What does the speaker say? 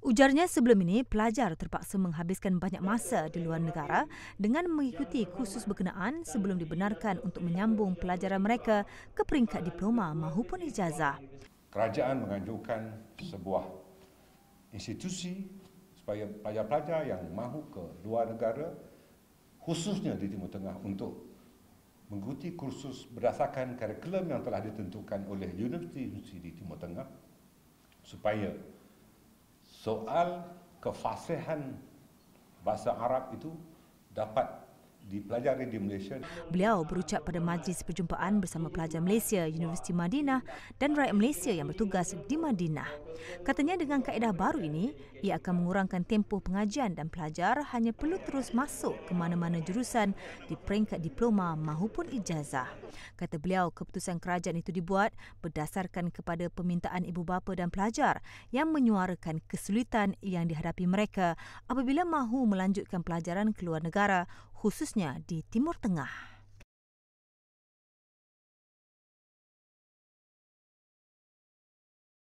Ujarnya sebelum ini, pelajar terpaksa menghabiskan banyak masa di luar negara dengan mengikuti kursus berkenaan sebelum dibenarkan untuk menyambung pelajaran mereka ke peringkat diploma mahupun ijazah. Kerajaan menganjurkan sebuah institusi supaya pelajar-pelajar yang mahu ke luar negara khususnya di Timur Tengah untuk mengikuti kursus berdasarkan kurikulum yang telah ditentukan oleh universiti-universiti di Timur Tengah supaya soal kefasihan bahasa Arab itu dapat dipelajari di Malaysia. Beliau berucap pada majlis perjumpaan bersama pelajar Malaysia Universiti Madinah dan rakyat Malaysia yang bertugas di Madinah. Katanya dengan kaedah baru ini, ia akan mengurangkan tempoh pengajian dan pelajar hanya perlu terus masuk ke mana-mana jurusan di peringkat diploma maupun ijazah. Kata beliau, keputusan kerajaan itu dibuat berdasarkan kepada permintaan ibu bapa dan pelajar yang menyuarakan kesulitan yang dihadapi mereka apabila mahu melanjutkan pelajaran ke luar negara khususnya di Timur Tengah.